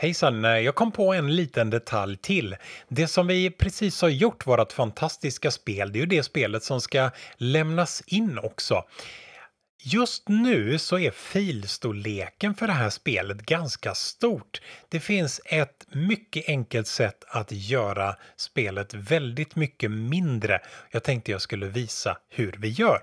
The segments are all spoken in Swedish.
Hejsan, jag kom på en liten detalj till. Det som vi precis har gjort, vårt fantastiska spel, det är ju det spelet som ska lämnas in också. Just nu så är filstorleken för det här spelet ganska stort. Det finns ett mycket enkelt sätt att göra spelet väldigt mycket mindre. Jag tänkte jag skulle visa hur vi gör.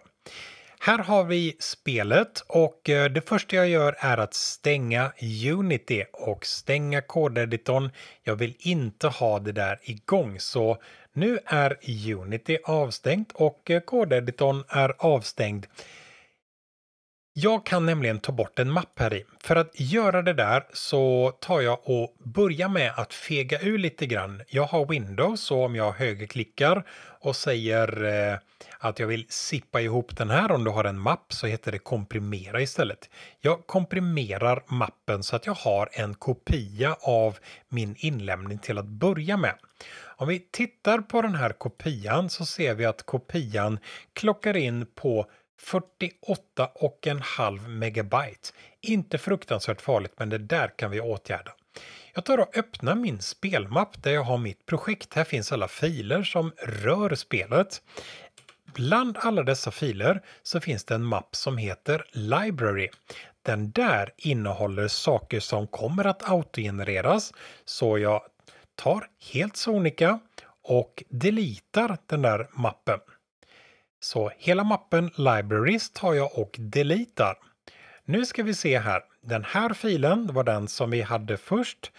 Här har vi spelet och eh, det första jag gör är att stänga Unity och stänga kodeditorn. Jag vill inte ha det där igång så nu är Unity avstängt och eh, kodeditorn är avstängd. Jag kan nämligen ta bort en mapp här i. För att göra det där så tar jag och börjar med att fega ur lite grann. Jag har Windows så om jag högerklickar och säger eh, att jag vill sippa ihop den här om du har en mapp så heter det komprimera istället. Jag komprimerar mappen så att jag har en kopia av min inlämning till att börja med. Om vi tittar på den här kopian så ser vi att kopian klockar in på 48 och en halv megabyte. Inte fruktansvärt farligt men det där kan vi åtgärda. Jag tar och öppnar min spelmapp där jag har mitt projekt. Här finns alla filer som rör spelet. Bland alla dessa filer så finns det en mapp som heter Library. Den där innehåller saker som kommer att autogenereras så jag tar helt sonika och delitar den där mappen. Så hela mappen Libraries tar jag och deletar. Nu ska vi se här. Den här filen var den som vi hade först.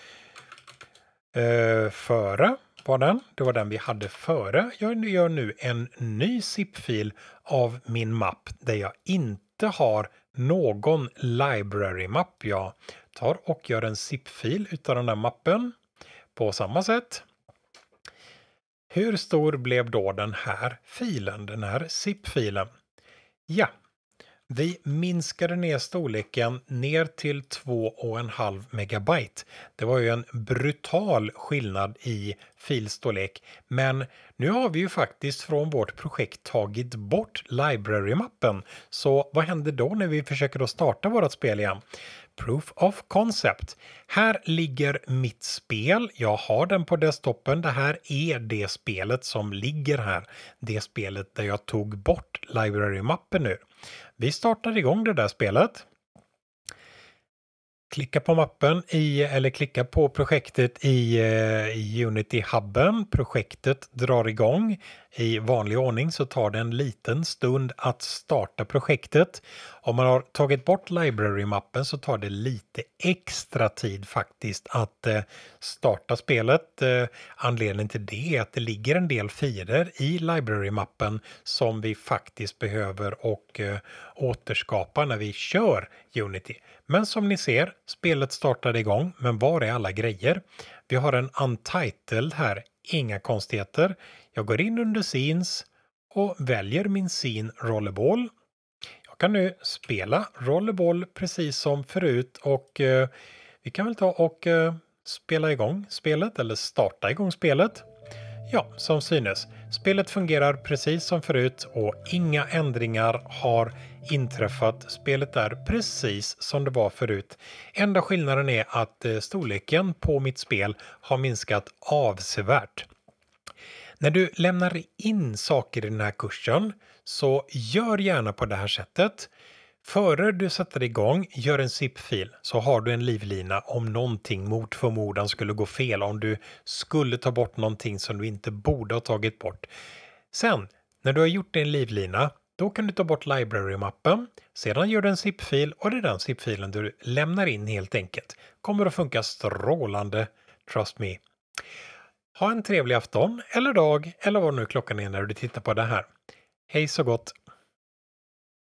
Eh, före var den. Det var den vi hade före. Jag gör nu en ny zip-fil av min mapp där jag inte har någon library-mapp. Jag tar och gör en zip-fil av den här mappen på samma sätt. Hur stor blev då den här filen, den här zip-filen? Ja, vi minskade ner storleken ner till 2,5 megabyte. Det var ju en brutal skillnad i filstorlek. Men nu har vi ju faktiskt från vårt projekt tagit bort library-mappen. Så vad händer då när vi försöker att starta vårt spel igen? Proof of Concept. Här ligger mitt spel. Jag har den på desktopen. Det här är det spelet som ligger här. Det spelet där jag tog bort library-mappen nu. Vi startar igång det där spelet. Klicka på mappen i, eller klicka på projektet i, eh, i Unity-hubben. Projektet drar igång. I vanlig ordning så tar det en liten stund att starta projektet. Om man har tagit bort Library-mappen så tar det lite extra tid faktiskt att eh, starta spelet. Eh, anledningen till det är att det ligger en del filer i Library-mappen som vi faktiskt behöver och eh, återskapa när vi kör Unity. Men som ni ser, spelet startade igång, men var är alla grejer? Vi har en Untitled här Inga konstigheter. Jag går in under scenes och väljer min scene Rollerball. Jag kan nu spela Rollerball precis som förut och eh, vi kan väl ta och eh, spela igång spelet eller starta igång spelet. Ja, som synes. Spelet fungerar precis som förut och inga ändringar har inträffat. Spelet är precis som det var förut. Enda skillnaden är att eh, storleken på mitt spel har minskat avsevärt. När du lämnar in saker i den här kursen så gör gärna på det här sättet. Före du sätter igång, gör en zip-fil så har du en livlina om någonting mot förmodan skulle gå fel, om du skulle ta bort någonting som du inte borde ha tagit bort. Sen, när du har gjort din livlina, då kan du ta bort Library-mappen, sedan gör du en zip-fil och det är den zip-filen du lämnar in helt enkelt. Kommer att funka strålande, trust me. Ha en trevlig afton, eller dag, eller vad nu klockan är när du tittar på det här. Hej så gott!